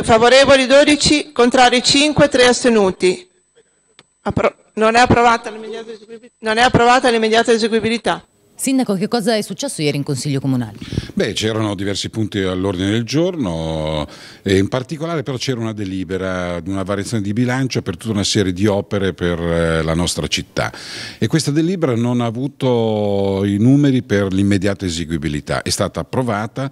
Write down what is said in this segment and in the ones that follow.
Eh, favorevoli 12, contrari 5, 3 astenuti. non è approvata l'immediata eseguibilità. Sindaco, che cosa è successo ieri in Consiglio Comunale? Beh, c'erano diversi punti all'ordine del giorno, in particolare però c'era una delibera di una variazione di bilancio per tutta una serie di opere per eh, la nostra città e questa delibera non ha avuto i numeri per l'immediata eseguibilità, è stata approvata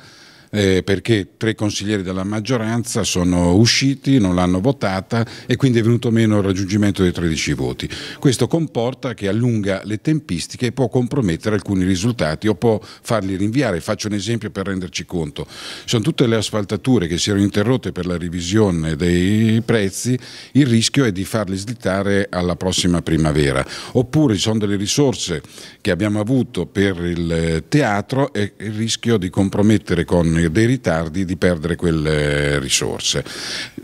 eh, perché tre consiglieri della maggioranza sono usciti, non l'hanno votata e quindi è venuto meno il raggiungimento dei 13 voti. Questo comporta che allunga le tempistiche e può compromettere alcuni risultati o può farli rinviare. Faccio un esempio per renderci conto. Sono tutte le asfaltature che si erano interrotte per la revisione dei prezzi, il rischio è di farli slittare alla prossima primavera. Oppure ci sono delle risorse che abbiamo avuto per il teatro e il rischio di compromettere con il dei ritardi di perdere quelle risorse.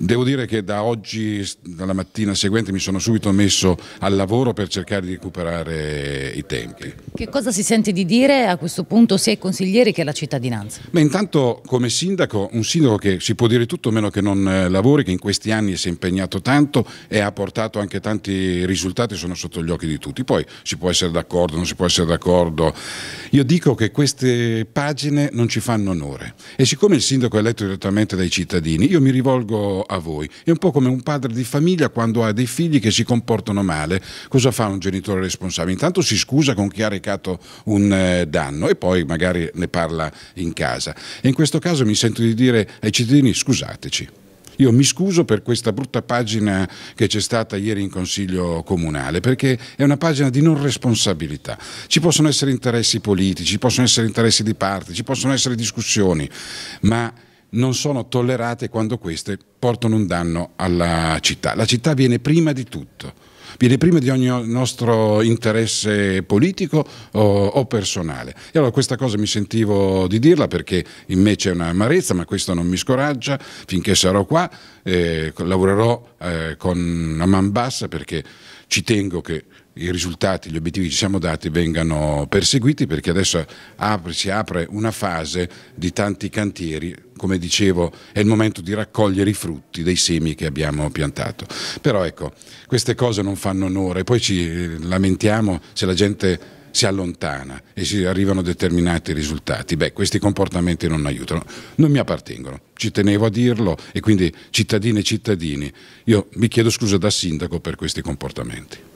Devo dire che da oggi, dalla mattina seguente, mi sono subito messo al lavoro per cercare di recuperare i tempi. Che cosa si sente di dire a questo punto sia ai consiglieri che alla cittadinanza? Beh, intanto come sindaco, un sindaco che si può dire tutto meno che non eh, lavori, che in questi anni si è impegnato tanto e ha portato anche tanti risultati, sono sotto gli occhi di tutti. Poi si può essere d'accordo, non si può essere d'accordo. Io dico che queste pagine non ci fanno onore e siccome il sindaco è eletto direttamente dai cittadini, io mi rivolgo a voi. È un po' come un padre di famiglia quando ha dei figli che si comportano male. Cosa fa un genitore responsabile? Intanto si scusa con chi ha recato un eh, danno e poi magari ne parla in casa. E in questo caso mi sento di dire ai cittadini scusateci. Io mi scuso per questa brutta pagina che c'è stata ieri in Consiglio Comunale, perché è una pagina di non responsabilità. Ci possono essere interessi politici, ci possono essere interessi di parte, ci possono essere discussioni, ma non sono tollerate quando queste portano un danno alla città. La città viene prima di tutto, viene prima di ogni nostro interesse politico o, o personale. E allora questa cosa mi sentivo di dirla perché in me c'è un'amarezza, ma questo non mi scoraggia, finché sarò qua eh, lavorerò eh, con a man bassa perché ci tengo che i risultati, gli obiettivi che ci siamo dati vengano perseguiti perché adesso apre, si apre una fase di tanti cantieri come dicevo è il momento di raccogliere i frutti dei semi che abbiamo piantato. Però ecco, queste cose non fanno onore, poi ci eh, lamentiamo se la gente si allontana e si arrivano determinati risultati. Beh, questi comportamenti non aiutano, non mi appartengono, ci tenevo a dirlo e quindi cittadine e cittadini, io mi chiedo scusa da sindaco per questi comportamenti.